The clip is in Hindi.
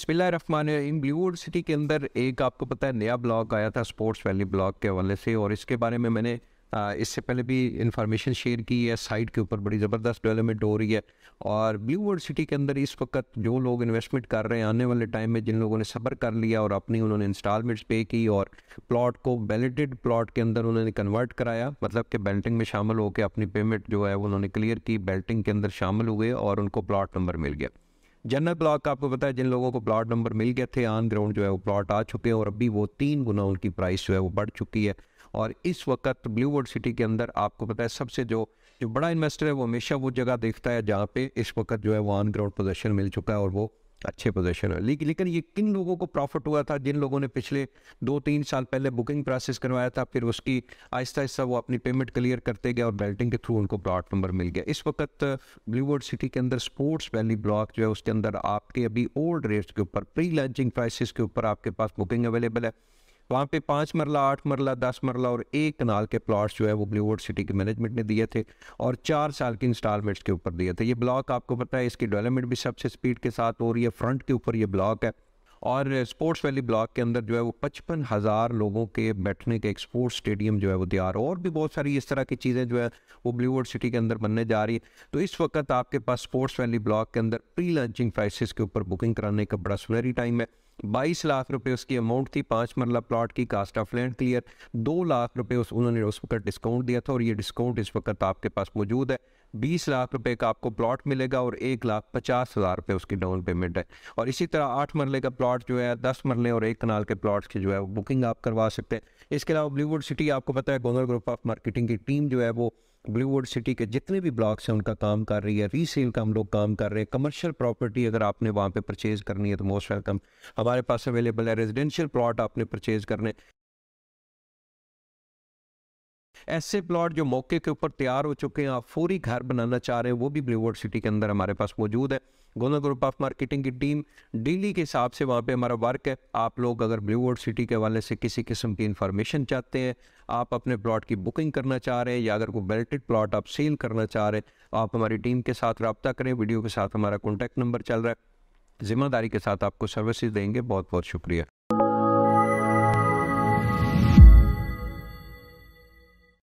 बसमिल्लाम ब्लूवुड सिटी के अंदर एक आपको पता है नया ब्लॉग आया था स्पोर्ट्स वैली ब्लॉग के हवाले से और इसके बारे में मैंने इससे पहले भी इन्फॉर्मेशन शेयर की है साइट के ऊपर बड़ी ज़बरदस्त डेवलपमेंट हो रही है और ब्लू वर्ल्ड सिटी के अंदर इस वक्त जो लोग इन्वेस्टमेंट कर रहे हैं आने वाले टाइम में जिन लोगों ने सब्र कर लिया और अपनी उन्होंने इंस्टॉलमेंट्स पे की और प्लॉट को बैलेटेड प्लॉट के अंदर उन्होंने कन्वर्ट कराया मतलब कि बेल्टिंग में शामिल होकर अपनी पेमेंट जो है उन्होंने क्लियर की बेल्टिंग के अंदर शामिल हुए और उनको प्लाट नंबर मिल गया जनरल ब्लॉक का आपको पता है जिन लोगों को प्लाट नंबर मिल गए थे ऑन ग्राउंड जो है वो प्लाट आ चुके हैं और अभी वो तीन गुना उनकी प्राइस जो है वो बढ़ चुकी है और इस वक्त ब्लूवर्ड सिटी के अंदर आपको पता है सबसे जो जो बड़ा इन्वेस्टर है वो हमेशा वो जगह देखता है जहाँ पे इस वक्त जो है वो ऑन ग्राउंड पोजेशन मिल चुका है और वो अच्छे पोजीशन है लेकिन लेकिन ये किन लोगों को प्रॉफिट हुआ था जिन लोगों ने पिछले दो तीन साल पहले बुकिंग प्रोसेस करवाया था फिर उसकी आहिस्ता आहिस्ता वो अपनी पेमेंट क्लियर करते गए और बेल्टिंग के थ्रू उनको ब्लॉट नंबर मिल गया इस वक्त ब्लूवर्ड सिटी के अंदर स्पोर्ट्स वैली ब्लॉक जो है उसके अंदर आपके अभी ओल्ड रेट्स के ऊपर प्री लॉन्चिंग प्राइसिस के ऊपर आपके पास बुकिंग अवेलेबल है वहाँ पे पाँच मरला आठ मरला दस मरला और एक कनाल के प्लाट्स जो है वो ब्लूवर्ड सिटी के मैनेजमेंट ने दिए थे और चार साल की इंस्टॉलमेंट्स के ऊपर दिए थे ये ब्लॉक आपको पता है इसकी डेवलपमेंट भी सबसे स्पीड के साथ हो रही है फ्रंट के ऊपर ये ब्लॉक है और स्पोर्ट्स वैली ब्लॉक के अंदर जो है वो पचपन हज़ार लोगों के बैठने के एक स्पोर्ट्स स्टेडियम जो है वो तैयार और भी बहुत सारी इस तरह की चीज़ें जो है वो ब्लूवर्ड सिटी के अंदर बनने जा रही है तो इस वक्त आपके पास स्पोर्ट्स वैली ब्लॉक के अंदर प्री लॉन्चिंग प्राइसेस के ऊपर बुकिंग कराने का बड़ा सुनहरी टाइम है बाईस लाख रुपए उसकी अमाउंट थी पाँच मरला प्लाट की कास्ट ऑफ लैंड क्लियर दो लाख रुपए उस उन्होंने उस वक्त डिस्काउंट दिया था और ये डिस्काउंट इस वक्त आपके पास मौजूद है बीस लाख रुपए का आपको प्लॉट मिलेगा और एक लाख पचास हज़ार रुपये उसकी डाउन पेमेंट है और इसी तरह आठ मरले का प्लॉट जो है दस मरले और एक कनाल के प्लॉट्स की जो है बुकिंग आप करवा सकते हैं इसके अलावा ब्लीवुड सिटी आपको पता है गोनर ग्रुप ऑफ मार्केटिंग की टीम जो है वो ब्लूवुड सिटी के जितने भी ब्लॉक्स हैं उनका काम कर रही है रीसेल का हम लोग काम कर रहे हैं कमर्शियल प्रॉपर्टी अगर आपने वहाँ पे परचेज़ करनी है तो मोस्ट वेलकम हमारे पास अवेलेबल है रेजिडेंशियल प्लॉट आपने परचेज़ करने ऐसे प्लॉट जो मौके के ऊपर तैयार हो चुके हैं आप फोरी घर बनाना चाह रहे हैं वो भी ब्लूवर्ड सिटी के अंदर हमारे पास मौजूद है गोना ग्रुप ऑफ मार्केटिंग की टीम डेली के हिसाब से वहाँ पे हमारा वर्क है आप लोग अगर ब्लूवर्ड सिटी के वाले से किसी किस्म की इन्फॉर्मेशन चाहते हैं आप अपने प्लॉट की बुकिंग करना चाह रहे हैं या अगर कोई बेल्टेड प्लॉट आप सेल करना चाह रहे हैं तो आप हमारी टीम के साथ रबता करें वीडियो के साथ हमारा कॉन्टैक्ट नंबर चल रहा है ज़िम्मेदारी के साथ आपको सर्विसेज देंगे बहुत बहुत शुक्रिया